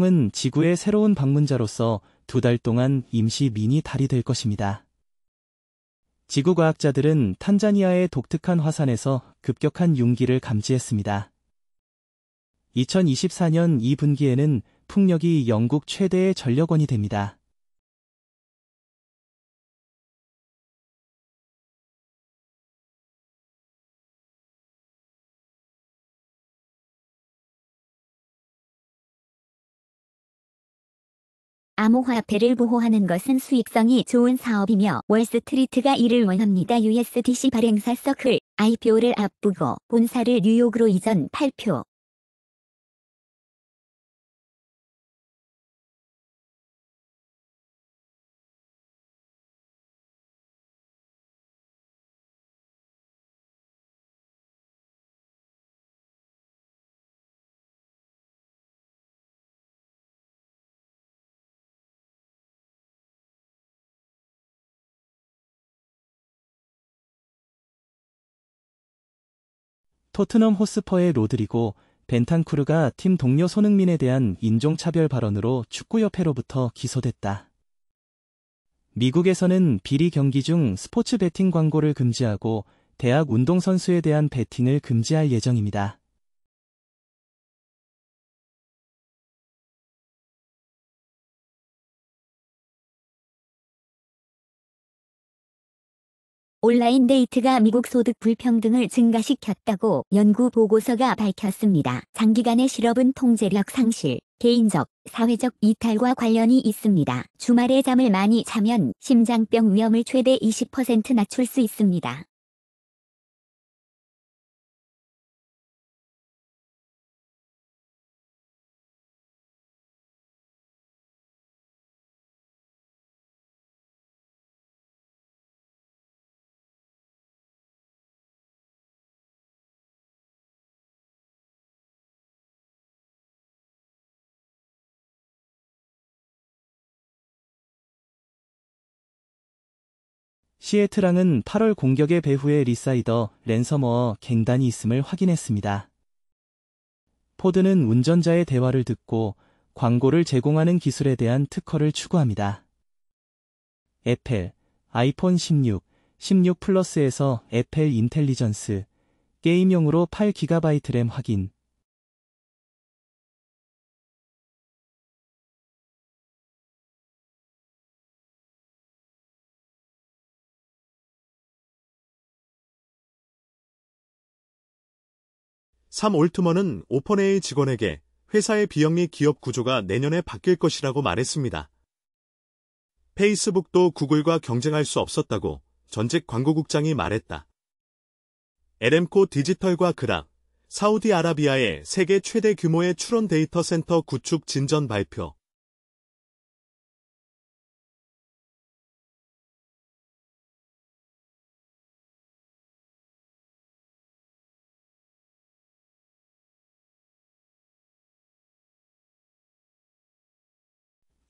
소행성은 지구의 새로운 방문자로서 두 달 동안 임시 미니 달이 될 것입니다. 지구 과학자들은 탄자니아의 독특한 화산에서 급격한 융기를 감지했습니다. 2024년 2분기에는 풍력이 영국 최대의 전력원이 됩니다. 암호화폐를 보호하는 것은 수익성이 좋은 사업이며 월스트리트가 이를 원합니다. USDC 발행사 서클 IPO를 앞두고 본사를 뉴욕으로 이전 8표 토트넘 호스퍼의 로드리고 벤탄쿠르가 팀 동료 손흥민에 대한 인종차별 발언으로 축구협회로부터 기소됐다. 미국에서는 비리 경기 중 스포츠 베팅 광고를 금지하고 대학 운동선수에 대한 베팅을 금지할 예정입니다. 온라인 데이트가 미국 소득 불평등을 증가시켰다고 연구 보고서가 밝혔습니다. 장기간의 실업은 통제력 상실, 개인적, 사회적 이탈과 관련이 있습니다. 주말에 잠을 많이 자면 심장병 위험을 최대 20% 낮출 수 있습니다. 시애틀랑은 8월 공격의 배후에 리사이더, 랜섬워어, 갱단이 있음을 확인했습니다. 포드는 운전자의 대화를 듣고 광고를 제공하는 기술에 대한 특허를 추구합니다. 애플, 아이폰 16, 16 플러스에서 애플 인텔리전스, 게임용으로 8GB 램 확인, 삼 올트먼은 오퍼네의 직원에게 회사의 비영리 기업 구조가 내년에 바뀔 것이라고 말했습니다. 페이스북도 구글과 경쟁할 수 없었다고 전직 광고국장이 말했다. 에렘코 디지털과 그락, 사우디아라비아의 세계 최대 규모의 추론 데이터 센터 구축 진전 발표.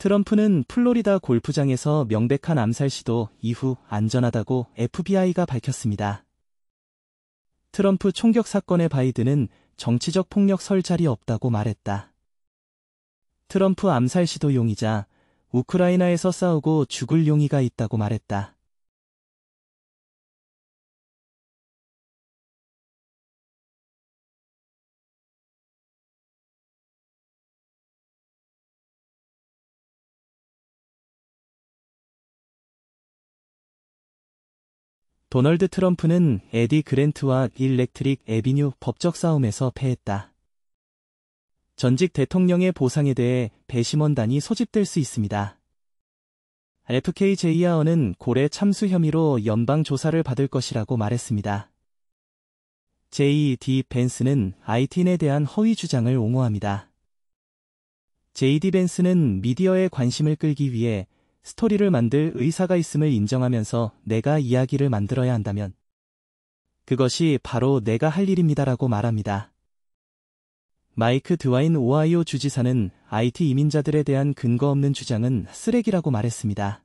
트럼프는 플로리다 골프장에서 명백한 암살 시도 이후 안전하다고 FBI가 밝혔습니다. 트럼프 총격 사건의 바이든은 정치적 폭력 설 자리 없다고 말했다. 트럼프 암살 시도 용의자, 우크라이나에서 싸우고 죽을 용의가 있다고 말했다. 도널드 트럼프는 에디 그랜트와 일렉트릭 에비뉴 법적 싸움에서 패했다. 전직 대통령의 보상에 대해 배심원단이 소집될 수 있습니다. FK 제이아어는 고래 참수 혐의로 연방 조사를 받을 것이라고 말했습니다. JD 벤스는 아이틴에 대한 허위 주장을 옹호합니다. JD 벤스는 미디어의 관심을 끌기 위해 스토리를 만들 의사가 있음을 인정하면서 내가 이야기를 만들어야 한다면 그것이 바로 내가 할 일입니다라고 말합니다. 마이크 드와인 오하이오 주지사는 IT 이민자들에 대한 근거 없는 주장은 쓰레기라고 말했습니다.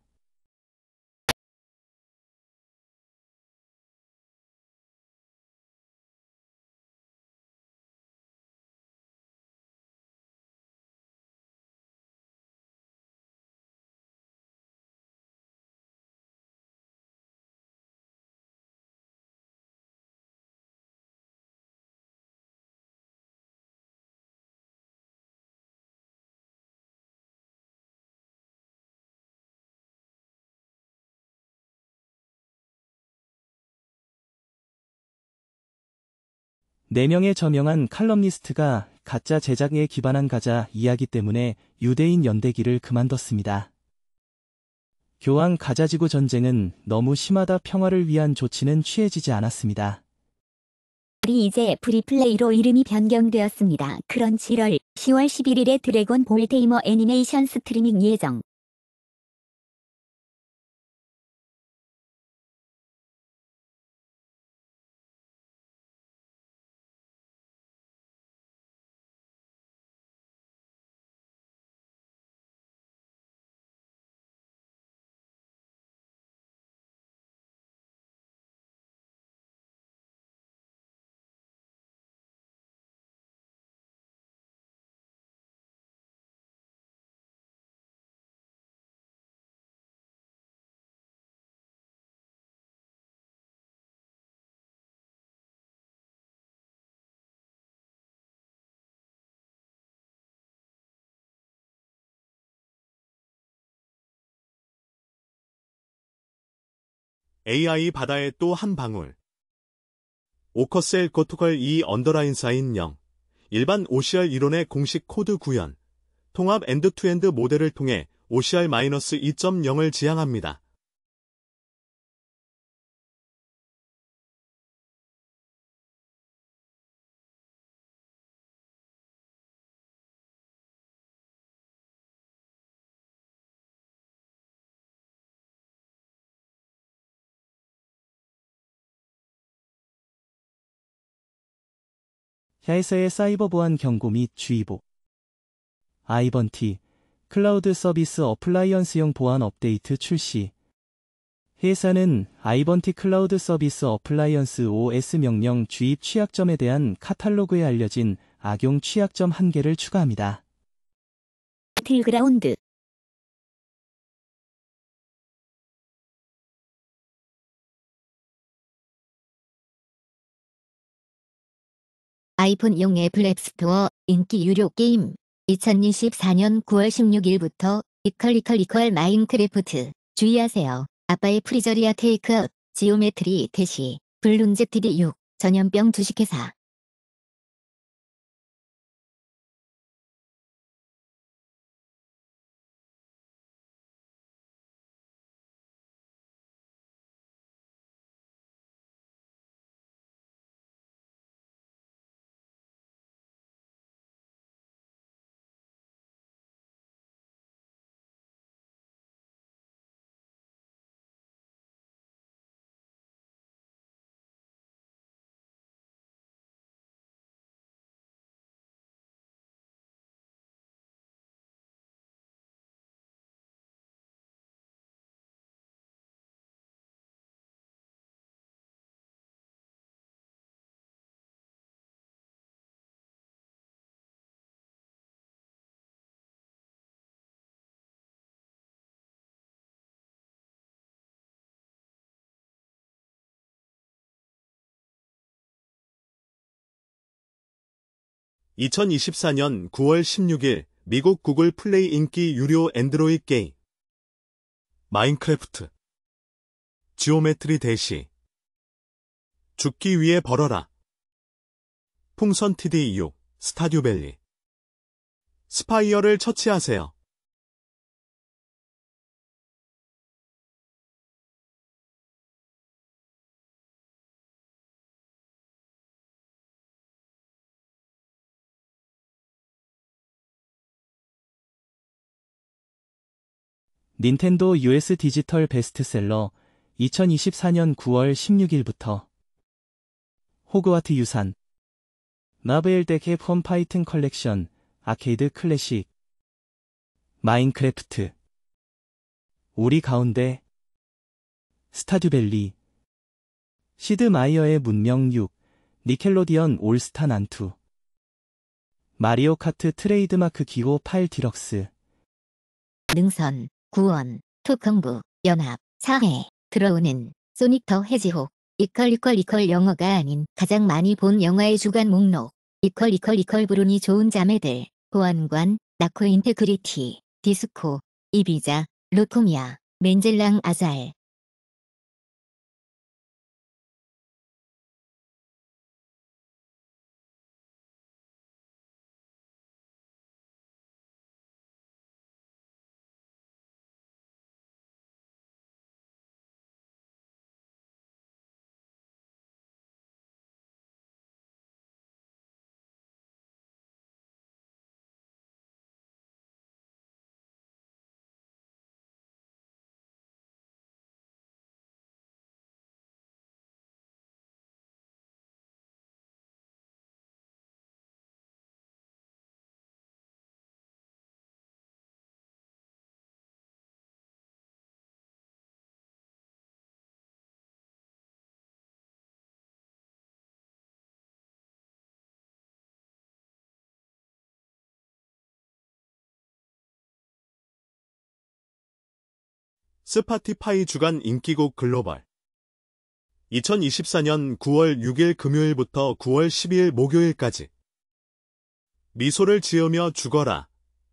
4명의 저명한 칼럼니스트가 가짜 제작에 기반한 가자 이야기 때문에 유대인 연대기를 그만뒀습니다. 교황 가자지구 전쟁은 너무 심하다 평화를 위한 조치는 취해지지 않았습니다. 우리 이제 프리플레이로 이름이 변경되었습니다. 그런7월 10월 11일에 드래곤 볼테이머 애니메이션 스트리밍 예정. AI 바다의또한 방울. 오커셀 고토컬 2 언더라인 사인 0. 일반 OCR 이론의 공식 코드 구현. 통합 엔드투엔드 모델을 통해 OCR-2.0을 지향합니다. 회사의 사이버 보안 경고 및 주의보 아이번티 클라우드 서비스 어플라이언스용 보안 업데이트 출시 회사는 아이번티 클라우드 서비스 어플라이언스 OS 명령 주입 취약점에 대한 카탈로그에 알려진 악용 취약점 한개를 추가합니다. 틸그라운드 아이폰용 애플 앱스토어 인기 유료 게임 2024년 9월 16일부터 이퀄이퀄이퀄 마인크래프트 주의하세요. 아빠의 프리저리아 테이크아웃 지오메트리 대시 블룬즈 TD6 전염병 주식회사 2024년 9월 16일 미국 구글 플레이 인기 유료 앤드로이드 게임 마인크래프트 지오메트리 대시 죽기 위해 벌어라 풍선 TDU 스타듀밸리 스파이어를 처치하세요. 닌텐도 US 디지털 베스트셀러 2024년 9월 16일부터 호그와트 유산 마블 대 캡콤 파이튼 컬렉션 아케이드 클래식 마인크래프트 우리 가운데 스타듀밸리 시드 마이어의 문명 6 니켈로디언 올스타 난투 마리오 카트 트레이드마크 기호 8 디럭스 능선 구원, 투흥부 연합, 사회, 들어오는, 소닉 더 해지혹, 이퀄 이퀄 이퀄 영어가 아닌 가장 많이 본 영화의 주간 목록, 이퀄 이퀄 이퀄 브론이 좋은 자매들, 보안관, 나코 인테그리티, 디스코, 이비자, 로코미아 맨젤랑 아살, 스파티파이 주간 인기곡 글로벌 2024년 9월 6일 금요일부터 9월 12일 목요일까지 미소를 지으며 죽어라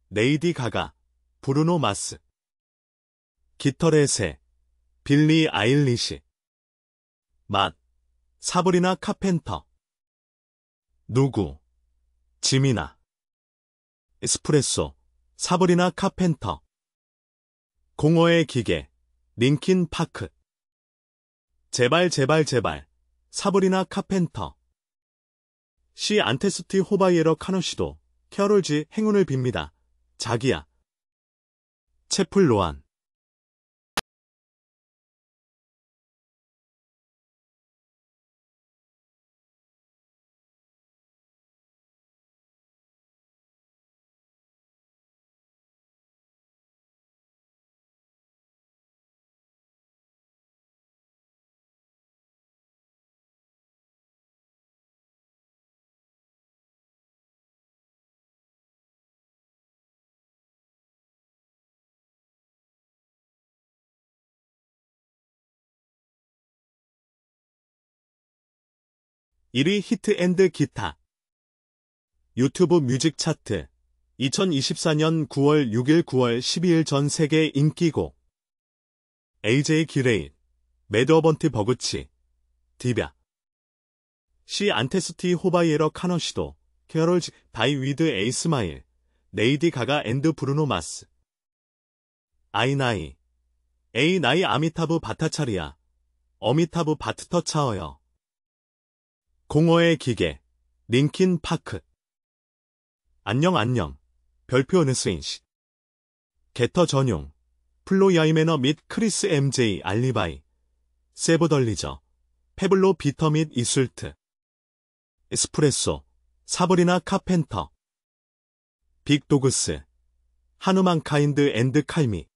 레이디 가가 브루노 마스 깃털의 새 빌리 아일리시 맛 사브리나 카펜터 누구 지미나 에스프레소 사브리나 카펜터 공허의 기계, 링킨 파크. 제발 제발 제발, 사브리나 카펜터. 시 안테스티 호바이에러 카노시도, 캐롤지 행운을 빕니다. 자기야. 채플 로안. 1위 히트 앤드 기타 유튜브 뮤직 차트 2024년 9월 6일 9월 12일 전 세계 인기곡 AJ 기레인, 매드어번트 버그치, 디비아 시 안테스티 호바이에러 카너시도, 캐롤즈 바이 위드 에이스마일, 네이디 가가 앤드 브루노 마스 아이나이 A 나이 아미타브 바타차리아, 어미타브 바트터 차어여 공허의 기계, 링킨 파크. 안녕 안녕, 별표 느스인시. 게터 전용, 플로 야이매너및 크리스 MJ 알리바이, 세브덜리저, 페블로 비터 및 이술트, 에스프레소, 사브리나 카펜터, 빅도그스, 하누만 카인드 앤드 칼미,